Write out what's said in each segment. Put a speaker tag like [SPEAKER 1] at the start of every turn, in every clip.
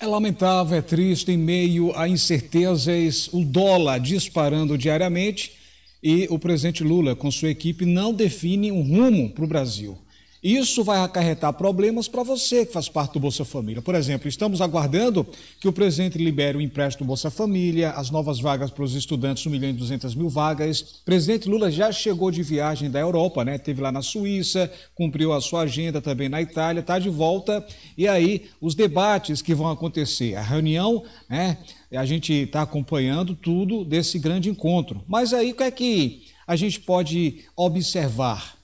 [SPEAKER 1] É lamentável, é triste, em meio a incertezas, o dólar disparando diariamente e o presidente Lula, com sua equipe, não define um rumo para o Brasil. Isso vai acarretar problemas para você que faz parte do Bolsa Família. Por exemplo, estamos aguardando que o presidente libere o empréstimo Bolsa Família, as novas vagas para os estudantes, 1 milhão e 200 mil vagas. O presidente Lula já chegou de viagem da Europa, né? Teve lá na Suíça, cumpriu a sua agenda também na Itália, está de volta. E aí, os debates que vão acontecer, a reunião, né? A gente está acompanhando tudo desse grande encontro. Mas aí, o que é que a gente pode observar?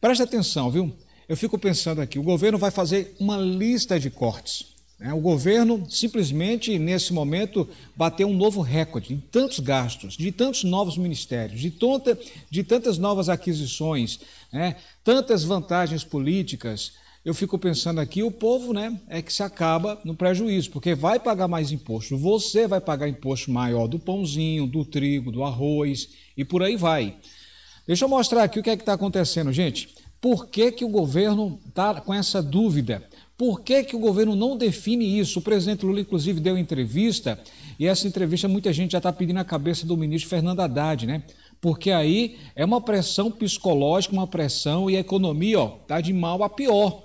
[SPEAKER 1] Preste atenção, viu? Eu fico pensando aqui, o governo vai fazer uma lista de cortes. Né? O governo simplesmente, nesse momento, bateu um novo recorde de tantos gastos, de tantos novos ministérios, de, tonta, de tantas novas aquisições, né? tantas vantagens políticas. Eu fico pensando aqui, o povo né, é que se acaba no prejuízo, porque vai pagar mais imposto. Você vai pagar imposto maior do pãozinho, do trigo, do arroz e por aí vai. Deixa eu mostrar aqui o que é que está acontecendo, gente. Por que, que o governo está com essa dúvida? Por que, que o governo não define isso? O presidente Lula, inclusive, deu entrevista, e essa entrevista muita gente já está pedindo a cabeça do ministro Fernando Haddad, né? Porque aí é uma pressão psicológica, uma pressão, e a economia está de mal a pior.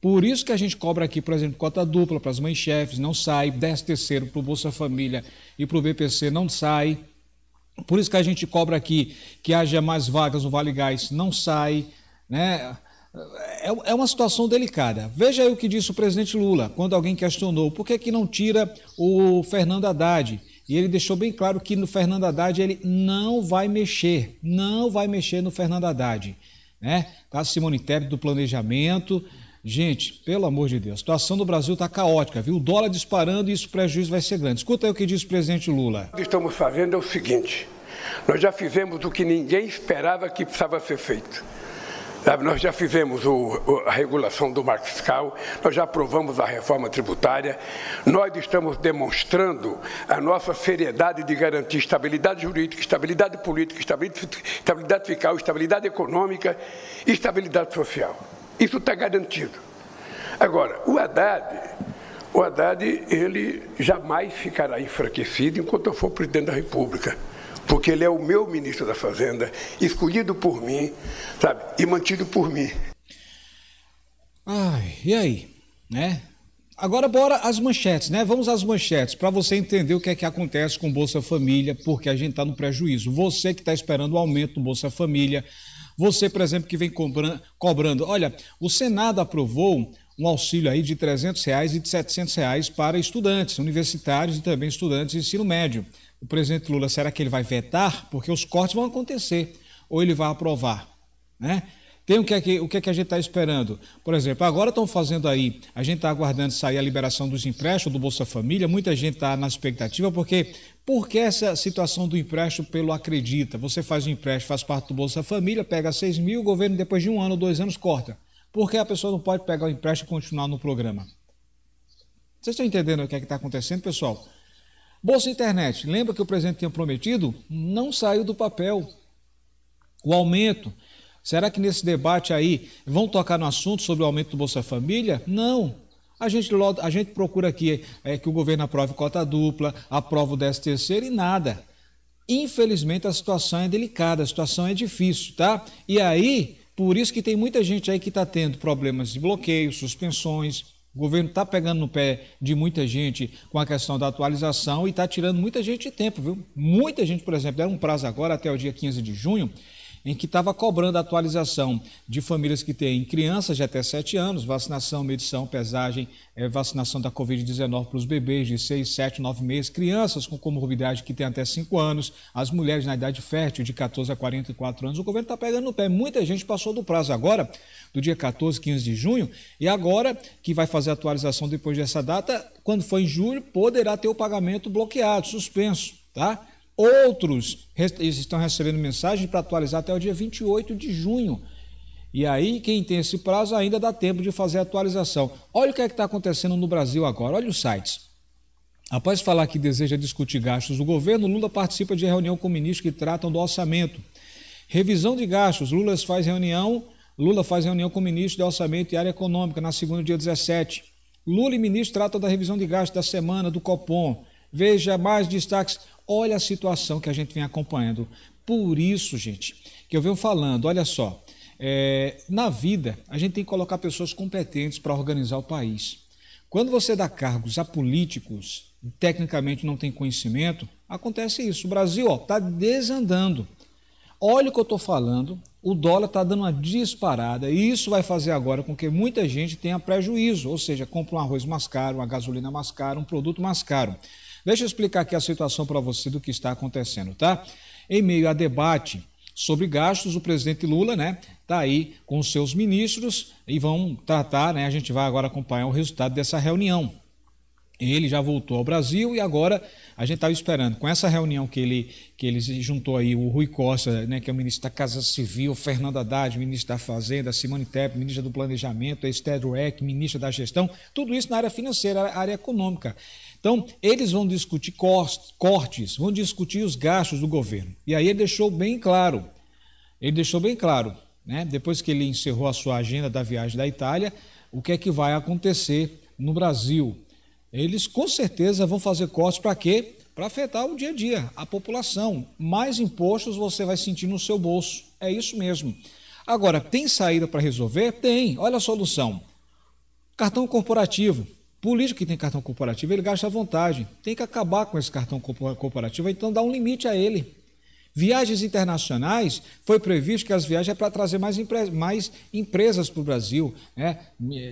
[SPEAKER 1] Por isso que a gente cobra aqui, por exemplo, cota dupla para as mães chefes, não sai, 10 terceiro para o Bolsa Família e para o BPC não sai. Por isso que a gente cobra aqui que haja mais vagas no Vale Gás, não sai. Né? É, é uma situação delicada. Veja aí o que disse o presidente Lula quando alguém questionou por que, que não tira o Fernando Haddad. E ele deixou bem claro que no Fernando Haddad ele não vai mexer, não vai mexer no Fernando Haddad. Né? Tá Simone Tebet do planejamento. Gente, pelo amor de Deus, a situação do Brasil está caótica, viu? O dólar disparando e isso o prejuízo vai ser grande. Escuta aí o que disse o presidente Lula. O que estamos fazendo é o seguinte: nós já fizemos o que ninguém esperava que precisava ser feito Sabe, nós já fizemos o, a regulação do marco fiscal, nós já aprovamos a reforma tributária, nós estamos demonstrando a nossa seriedade de garantir estabilidade jurídica, estabilidade política, estabilidade fiscal, estabilidade econômica e estabilidade social. Isso está garantido. Agora, o Haddad, o Haddad, ele jamais ficará enfraquecido enquanto eu for presidente da República porque ele é o meu ministro da Fazenda, escolhido por mim, sabe, e mantido por mim. Ai, e aí, né? Agora bora às manchetes, né? Vamos às manchetes para você entender o que é que acontece com Bolsa Família, porque a gente está no prejuízo. Você que está esperando o aumento do Bolsa Família, você, por exemplo, que vem cobrando, cobrando. Olha, o Senado aprovou um auxílio aí de 300 reais e de 700 reais para estudantes universitários e também estudantes de ensino médio. O presidente Lula, será que ele vai vetar? Porque os cortes vão acontecer, ou ele vai aprovar, né? Tem o que, é que, o que, é que a gente está esperando? Por exemplo, agora estão fazendo aí, a gente está aguardando sair a liberação dos empréstimos do Bolsa Família, muita gente está na expectativa, porque por que essa situação do empréstimo pelo acredita? Você faz um empréstimo, faz parte do Bolsa Família, pega 6 mil, o governo depois de um ano, dois anos, corta porque a pessoa não pode pegar o empréstimo e continuar no programa. Vocês estão entendendo o que é está acontecendo, pessoal? Bolsa Internet, lembra que o presidente tinha prometido? Não saiu do papel. O aumento. Será que nesse debate aí vão tocar no assunto sobre o aumento do Bolsa Família? Não. A gente, a gente procura aqui é, que o governo aprove cota dupla, aprova o 13 terceiro e nada. Infelizmente a situação é delicada, a situação é difícil, tá? E aí por isso que tem muita gente aí que está tendo problemas de bloqueio, suspensões. O governo está pegando no pé de muita gente com a questão da atualização e está tirando muita gente de tempo, viu? Muita gente, por exemplo, deram um prazo agora até o dia 15 de junho em que estava cobrando a atualização de famílias que têm crianças de até 7 anos, vacinação, medição, pesagem, é, vacinação da Covid-19 para os bebês de 6, 7, 9 meses, crianças com comorbidade que têm até 5 anos, as mulheres na idade fértil de 14 a 44 anos. O governo está pegando no pé. Muita gente passou do prazo agora, do dia 14, 15 de junho, e agora que vai fazer a atualização depois dessa data, quando for em julho, poderá ter o pagamento bloqueado, suspenso, tá? Outros estão recebendo mensagem para atualizar até o dia 28 de junho. E aí, quem tem esse prazo ainda dá tempo de fazer a atualização. Olha o que é está acontecendo no Brasil agora, olha os sites. Após falar que deseja discutir gastos do governo, Lula participa de reunião com ministros que tratam do orçamento. Revisão de gastos, Lula faz reunião, Lula faz reunião com ministros de orçamento e área econômica na segunda, dia 17. Lula e ministro tratam da revisão de gastos da semana do Copom. Veja mais destaques. Olha a situação que a gente vem acompanhando. Por isso, gente, que eu venho falando, olha só, é, na vida a gente tem que colocar pessoas competentes para organizar o país. Quando você dá cargos a políticos tecnicamente não tem conhecimento, acontece isso. O Brasil está desandando. Olha o que eu estou falando o dólar está dando uma disparada e isso vai fazer agora com que muita gente tenha prejuízo, ou seja, compra um arroz mais caro, uma gasolina mais cara, um produto mais caro. Deixa eu explicar aqui a situação para você do que está acontecendo, tá? Em meio a debate sobre gastos, o presidente Lula, né, está aí com os seus ministros e vão tratar, né? A gente vai agora acompanhar o resultado dessa reunião. Ele já voltou ao Brasil e agora a gente estava esperando. Com essa reunião que ele, que ele juntou aí, o Rui Costa, né, que é o ministro da Casa Civil, Fernando Haddad, ministro da Fazenda, Simone Tebet, ministra do Planejamento, Esther Dweck, ministra da Gestão, tudo isso na área financeira, área econômica. Então, eles vão discutir cortes, vão discutir os gastos do governo. E aí ele deixou bem claro, ele deixou bem claro, né, depois que ele encerrou a sua agenda da viagem da Itália, o que é que vai acontecer no Brasil eles com certeza vão fazer cortes para quê? Para afetar o dia a dia, a população. Mais impostos você vai sentir no seu bolso. É isso mesmo. Agora, tem saída para resolver? Tem. Olha a solução. Cartão corporativo. Político que tem cartão corporativo, ele gasta à vontade. Tem que acabar com esse cartão corporativo, então dá um limite a ele. Viagens internacionais, foi previsto que as viagens é para trazer mais, empre mais empresas para o Brasil, né?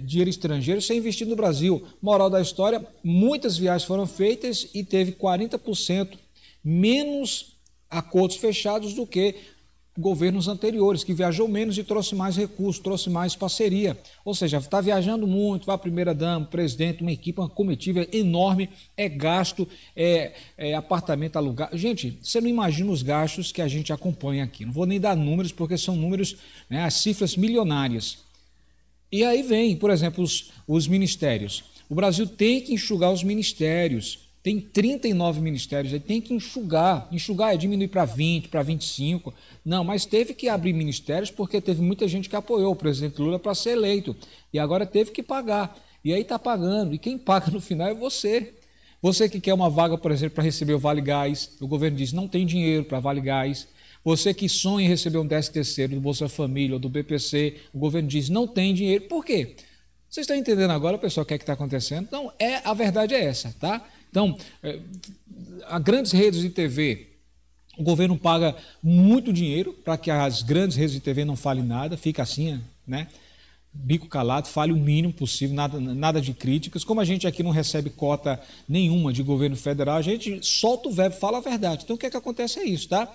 [SPEAKER 1] dinheiro estrangeiro ser investido no Brasil. Moral da história, muitas viagens foram feitas e teve 40% menos acordos fechados do que governos anteriores, que viajou menos e trouxe mais recursos, trouxe mais parceria. Ou seja, está viajando muito, vai a primeira-dama, presidente, uma equipe, uma comitiva enorme, é gasto, é, é apartamento alugado. Gente, você não imagina os gastos que a gente acompanha aqui. Não vou nem dar números, porque são números, né, as cifras milionárias. E aí vem, por exemplo, os, os ministérios. O Brasil tem que enxugar os ministérios tem 39 ministérios, ele tem que enxugar. Enxugar é diminuir para 20, para 25. Não, mas teve que abrir ministérios porque teve muita gente que apoiou o presidente Lula para ser eleito. E agora teve que pagar. E aí está pagando. E quem paga no final é você. Você que quer uma vaga, por exemplo, para receber o Vale Gás, o governo diz não tem dinheiro para Vale Gás. Você que sonha em receber um 13 do Bolsa Família ou do BPC, o governo diz não tem dinheiro. Por quê? Vocês estão entendendo agora, pessoal, o que é que está acontecendo? Então, é, a verdade é essa, tá? Então, é, há grandes redes de TV. O governo paga muito dinheiro para que as grandes redes de TV não falem nada, fica assim, né? bico calado, fale o mínimo possível, nada, nada de críticas. Como a gente aqui não recebe cota nenhuma de governo federal, a gente solta o verbo, fala a verdade. Então o que é que acontece é isso, tá?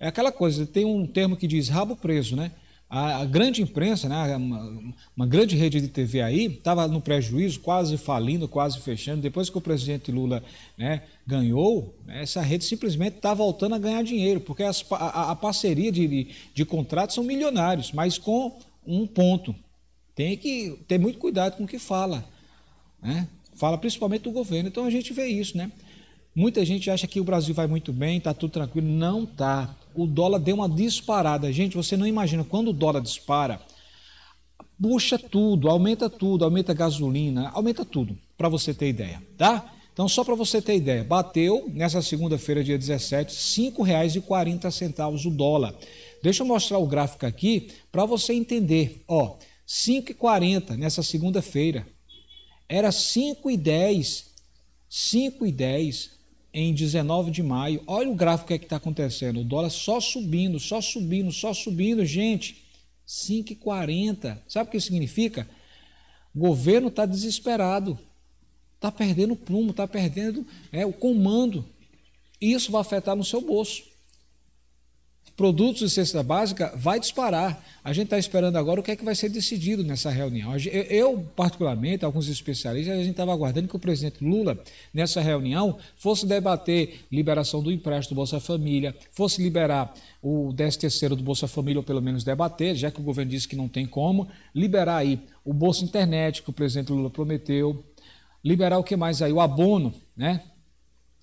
[SPEAKER 1] É aquela coisa, tem um termo que diz rabo preso, né? A, a grande imprensa, né, uma, uma, grande rede de TV aí, estava no prejuízo, quase falindo, quase fechando. Depois que o presidente Lula né, ganhou, né, essa rede simplesmente está voltando a ganhar dinheiro, porque as, a, a, parceria de, de, de contratos são milionários, mas com um ponto. Tem que ter muito cuidado com o que fala. Né? Fala principalmente do governo. Então a gente vê isso, né? Muita gente acha que o Brasil vai muito bem, está tudo tranquilo. Não tá. O dólar deu uma disparada. Gente, você não imagina. Quando o dólar dispara, puxa tudo, aumenta tudo, aumenta gasolina, aumenta tudo, para você ter ideia, tá? Então, só para você ter ideia, bateu nessa segunda-feira, dia 17, R$ 5,40 o dólar. Deixa eu mostrar o gráfico aqui para você entender. Ó, 5,40 nessa segunda-feira. Era 5,10. 5,10 em 19 de maio. Olha o gráfico que é está acontecendo. O dólar só subindo, só subindo, só subindo, gente. 5,40. Sabe o que significa? O governo está desesperado. Está perdendo o plumo, está perdendo é o comando. E isso vai afetar no seu bolso produtos de cesta básica vai disparar. A gente está esperando agora o que é que vai ser decidido nessa reunião. Eu, particularmente, alguns especialistas, a gente estava aguardando que o presidente Lula, nessa reunião, fosse debater liberação do empréstimo do Bolsa Família, fosse liberar o 13 do Bolsa Família, ou pelo menos debater, já que o governo disse que não tem como, liberar aí o Bolsa Internet, que o presidente Lula prometeu, liberar o que mais aí? O abono, né?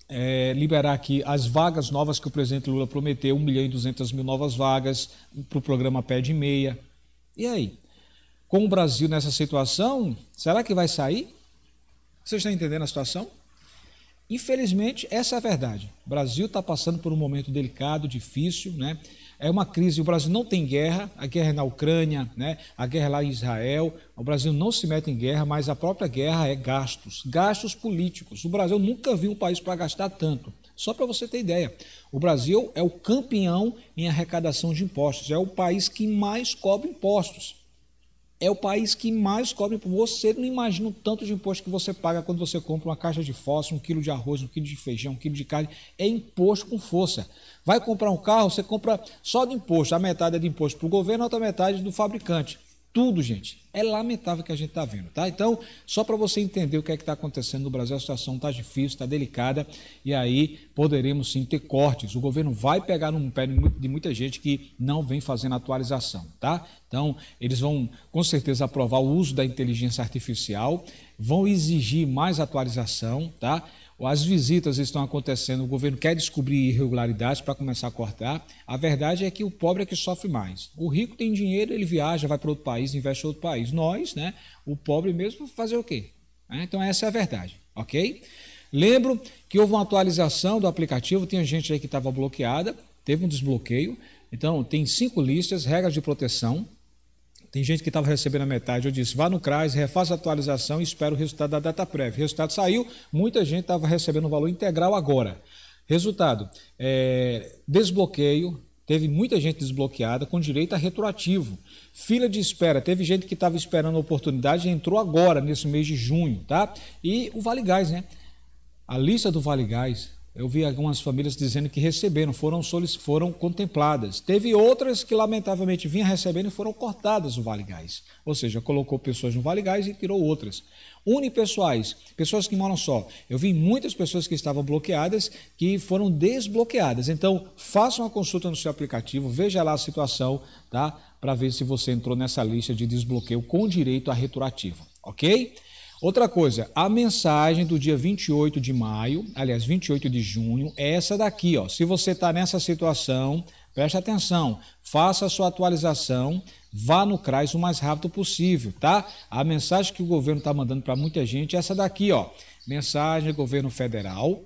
[SPEAKER 1] é, liberar aqui as vagas novas que o presidente Lula prometeu, 1 milhão e 200 mil novas vagas para o programa Pé de Meia. E aí? Com o Brasil nessa situação, será que vai sair? Vocês estão entendendo a situação? Infelizmente, essa é a verdade. O Brasil está passando por um momento delicado, difícil, né? é uma crise. O Brasil não tem guerra, a guerra é na Ucrânia, né? a guerra é lá em Israel. O Brasil não se mete em guerra, mas a própria guerra é gastos, gastos políticos. O Brasil nunca viu um país para gastar tanto. Só para você ter ideia, o Brasil é o campeão em arrecadação de impostos, é o país que mais cobra impostos é o país que mais cobre. Você não imagina o tanto de imposto que você paga quando você compra uma caixa de fósforo, um quilo de arroz, um quilo de feijão, um quilo de carne. É imposto com força. Vai comprar um carro, você compra só de imposto. A metade é de imposto para o governo, a outra metade do fabricante. Tudo, gente é lamentável o que a gente está vendo, tá? Então, só para você entender o que é que está acontecendo no Brasil, a situação está difícil, está delicada e aí poderemos sim ter cortes. O governo vai pegar no pé de muita gente que não vem fazendo atualização, tá? Então, eles vão com certeza aprovar o uso da inteligência artificial, vão exigir mais atualização, tá? As visitas estão acontecendo, o governo quer descobrir irregularidades para começar a cortar. A verdade é que o pobre é que sofre mais. O rico tem dinheiro, ele viaja, vai para outro país, investe em outro país nós, né, o pobre mesmo, fazer o quê? É, então essa é a verdade, ok? Lembro que houve uma atualização do aplicativo, tinha gente aí que estava bloqueada, teve um desbloqueio. Então tem cinco listas, regras de proteção. Tem gente que estava recebendo a metade, eu disse, vá no CRAS, refaça a atualização e espera o resultado da data prévia. O resultado saiu, muita gente estava recebendo o valor integral agora. Resultado, é, desbloqueio, Teve muita gente desbloqueada com direito a retroativo. Fila de espera, teve gente que estava esperando a oportunidade e entrou agora, nesse mês de junho, tá? E o Vale Gás, né? A lista do Vale Gás eu vi algumas famílias dizendo que receberam, foram, foram contempladas. Teve outras que, lamentavelmente, vinham recebendo e foram cortadas o Vale Gás. Ou seja, colocou pessoas no Vale Gás e tirou outras. Unipessoais, pessoas que moram só. Eu vi muitas pessoas que estavam bloqueadas que foram desbloqueadas. Então, faça uma consulta no seu aplicativo, veja lá a situação, tá? Para ver se você entrou nessa lista de desbloqueio com direito a retroativo, ok? Outra coisa, a mensagem do dia 28 de maio, aliás, 28 de junho, é essa daqui, ó. Se você está nessa situação, preste atenção, faça a sua atualização, vá no CRAS o mais rápido possível, tá? A mensagem que o governo está mandando para muita gente é essa daqui, ó. Mensagem do governo federal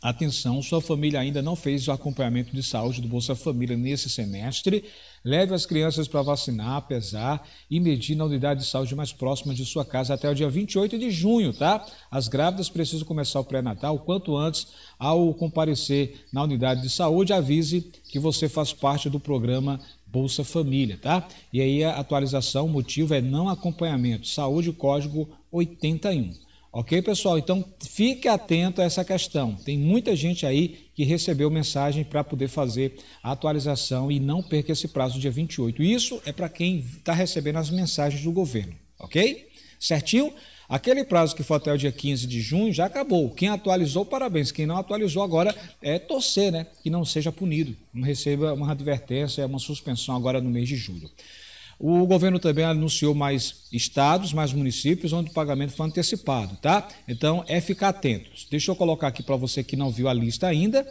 [SPEAKER 1] Atenção, sua família ainda não fez o acompanhamento de saúde do Bolsa Família nesse semestre. Leve as crianças para vacinar, pesar e medir na unidade de saúde mais próxima de sua casa até o dia 28 de junho, tá? As grávidas precisam começar o pré-natal quanto antes. Ao comparecer na unidade de saúde, avise que você faz parte do programa Bolsa Família, tá? E aí a atualização, o motivo é não acompanhamento. Saúde, código 81. Ok, pessoal? Então fique atento a essa questão. Tem muita gente aí que recebeu mensagem para poder fazer a atualização e não perca esse prazo, dia 28. Isso é para quem está recebendo as mensagens do governo, ok? Certinho? Aquele prazo que foi até o dia 15 de junho já acabou. Quem atualizou, parabéns. Quem não atualizou agora é torcer, né? Que não seja punido, não receba uma advertência, é uma suspensão agora no mês de julho. O governo também anunciou mais estados, mais municípios onde o pagamento foi antecipado, tá? Então é ficar atentos. Deixa eu colocar aqui para você que não viu a lista ainda.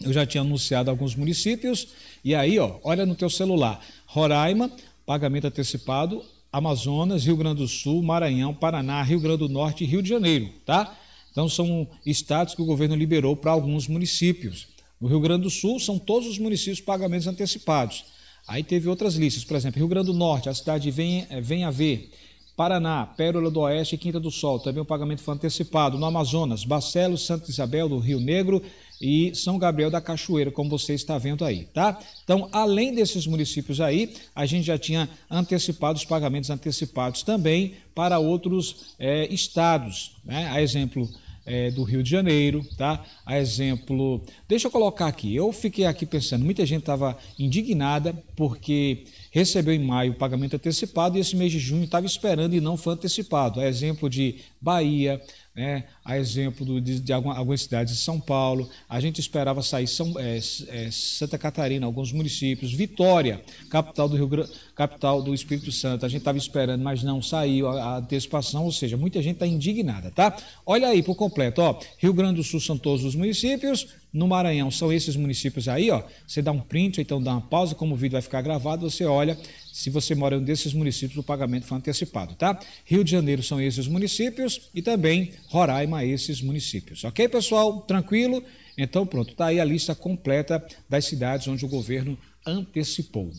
[SPEAKER 1] Eu já tinha anunciado alguns municípios e aí, ó, olha no teu celular. Roraima, pagamento antecipado, Amazonas, Rio Grande do Sul, Maranhão, Paraná, Rio Grande do Norte e Rio de Janeiro, tá? Então são estados que o governo liberou para alguns municípios. No Rio Grande do Sul são todos os municípios pagamentos antecipados. Aí teve outras listas, por exemplo, Rio Grande do Norte, a cidade Vem, eh, Vem a Ver, Paraná, Pérola do Oeste e Quinta do Sol. Também o pagamento foi antecipado. No Amazonas, Barcelos, Santa Isabel do Rio Negro e São Gabriel da Cachoeira, como você está vendo aí, tá? Então, além desses municípios aí, a gente já tinha antecipado os pagamentos antecipados também para outros é, estados, né? A exemplo é, do Rio de Janeiro, tá? A exemplo, deixa eu colocar aqui. Eu fiquei aqui pensando, muita gente estava indignada porque recebeu em maio o pagamento antecipado e esse mês de junho estava esperando e não foi antecipado. A exemplo de Bahia, né, a exemplo de, de alguma, algumas cidades de São Paulo. A gente esperava sair São, é, é, Santa Catarina, alguns municípios, Vitória, capital do Rio Grande, capital do Espírito Santo. A gente estava esperando, mas não saiu a, a antecipação, ou seja, muita gente está indignada, tá? Olha aí por completo, ó, Rio Grande do Sul são todos os municípios, no Maranhão. São esses municípios aí, ó. Você dá um print, ou então dá uma pausa, como o vídeo vai ficar gravado, você olha. Se você mora em um desses municípios, o pagamento foi antecipado, tá? Rio de Janeiro são esses municípios e também Roraima, esses municípios. Ok, pessoal? Tranquilo? Então, pronto, tá aí a lista completa das cidades onde o governo antecipou.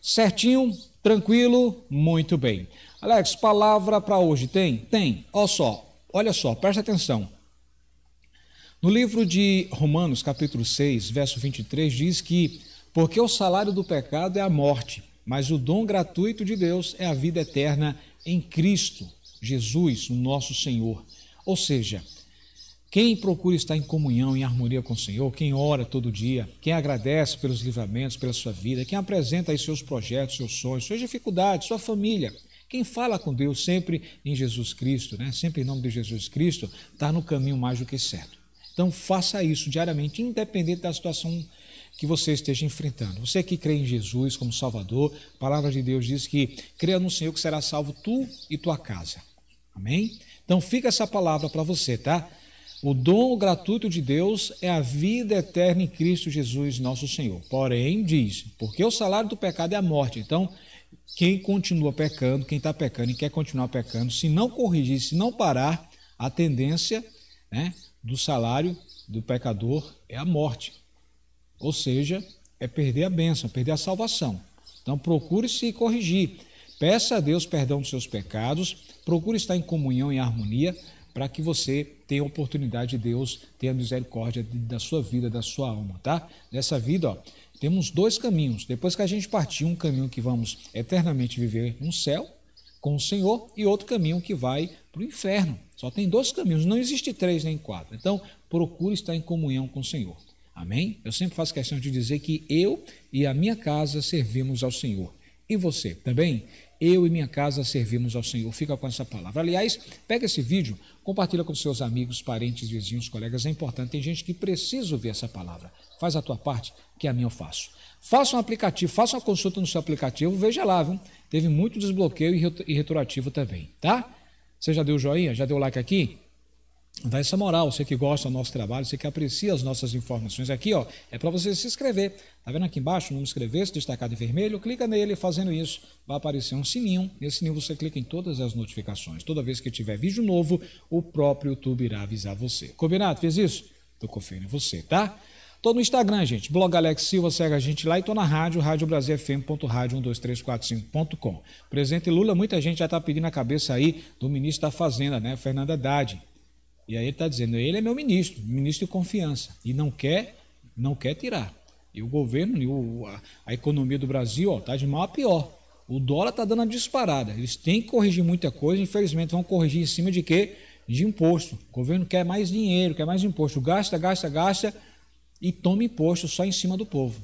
[SPEAKER 1] Certinho? Tranquilo? Muito bem. Alex, palavra para hoje tem? Tem. Olha só, olha só, presta atenção. No livro de Romanos, capítulo 6, verso 23, diz que: Porque o salário do pecado é a morte, mas o dom gratuito de Deus é a vida eterna em Cristo Jesus, o nosso Senhor. Ou seja, quem procura estar em comunhão, em harmonia com o Senhor, quem ora todo dia, quem agradece pelos livramentos, pela sua vida, quem apresenta aí seus projetos, seus sonhos, suas dificuldades, sua família, quem fala com Deus sempre em Jesus Cristo, né? sempre em nome de Jesus Cristo, está no caminho mais do que certo. Então faça isso diariamente, independente da situação que você esteja enfrentando. Você que crê em Jesus como Salvador, a palavra de Deus diz que creia no Senhor que será salvo tu e tua casa. Amém? Então fica essa palavra para você, tá? O dom gratuito de Deus é a vida eterna em Cristo Jesus, nosso Senhor. Porém, diz, porque o salário do pecado é a morte. Então, quem continua pecando, quem está pecando e quer continuar pecando, se não corrigir, se não parar, a tendência, né? do salário do pecador é a morte. Ou seja, é perder a bênção, perder a salvação. Então procure se corrigir. Peça a Deus perdão dos seus pecados, procure estar em comunhão e harmonia para que você tenha a oportunidade de Deus ter a misericórdia da sua vida, da sua alma, tá? Nessa vida, ó, temos dois caminhos. Depois que a gente partir, um caminho que vamos eternamente viver no céu, com o Senhor e outro caminho que vai para o inferno. Só tem dois caminhos, não existe três nem quatro. Então, procure estar em comunhão com o Senhor. Amém? Eu sempre faço questão de dizer que eu e a minha casa servimos ao Senhor. E você também? eu e minha casa servimos ao Senhor. Fica com essa palavra. Aliás, pega esse vídeo, compartilha com seus amigos, parentes, vizinhos, colegas. É importante. Tem gente que precisa ouvir essa palavra. Faz a tua parte, que a minha eu faço. Faça um aplicativo, faça uma consulta no seu aplicativo, veja lá, viu? Teve muito desbloqueio e retroativo também, tá? Você já deu joinha? Já deu like aqui? Dá essa moral, você que gosta do nosso trabalho, você que aprecia as nossas informações aqui, ó, é para você se inscrever. Tá vendo aqui embaixo, não inscrever-se, destacado em vermelho, clica nele, fazendo isso, vai aparecer um sininho. Nesse sininho você clica em todas as notificações. Toda vez que tiver vídeo novo, o próprio YouTube irá avisar você. Combinado? Fez isso? Tô confiando em você, tá? Tô no Instagram, gente. Blog Alex Silva, segue a gente lá e tô na rádio, radiobrasilfm.radio12345.com. Presidente Lula, muita gente já tá pedindo a cabeça aí do ministro da Fazenda, né, Fernanda Haddad. E aí ele está dizendo, ele é meu ministro, ministro de confiança, e não quer, não quer tirar. E o governo, e o, a, a, economia do Brasil está de mal a pior. O dólar está dando a disparada. Eles têm que corrigir muita coisa, infelizmente vão corrigir em cima de quê? De imposto. O governo quer mais dinheiro, quer mais imposto. Gasta, gasta, gasta e toma imposto só em cima do povo.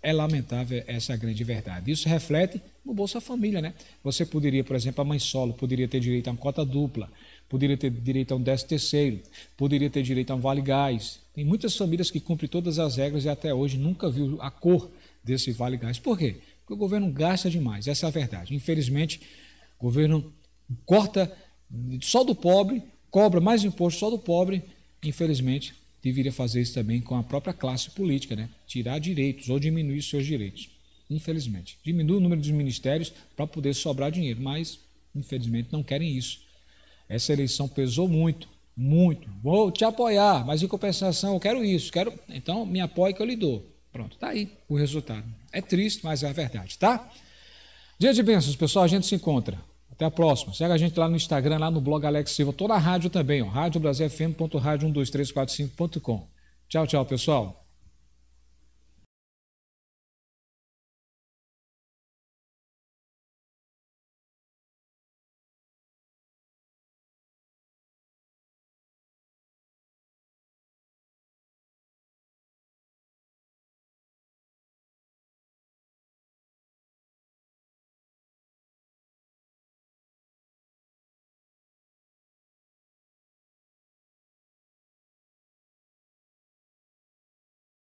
[SPEAKER 1] É lamentável essa grande verdade. Isso reflete no Bolsa Família, né? Você poderia, por exemplo, a mãe solo poderia ter direito a uma cota dupla poderia ter direito a um décimo terceiro, poderia ter direito a um vale gás. Tem muitas famílias que cumprem todas as regras e até hoje nunca viu a cor desse vale gás. Por quê? Porque o governo gasta demais, essa é a verdade. Infelizmente, o governo corta só do pobre, cobra mais imposto só do pobre, infelizmente deveria fazer isso também com a própria classe política, né? Tirar direitos ou diminuir seus direitos. Infelizmente. Diminui o número dos ministérios para poder sobrar dinheiro, mas infelizmente não querem isso. Essa eleição pesou muito, muito. Vou te apoiar, mas em compensação eu quero isso, quero. Então me apoie que eu lhe dou. Pronto, tá aí o resultado. É triste, mas é a verdade, tá? Dia de bênçãos, pessoal, a gente se encontra. Até a próxima. Segue a gente lá no Instagram, lá no blog Alex Silva, toda a rádio também, ó, radiobrasilfm.radio12345.com. Tchau, tchau, pessoal.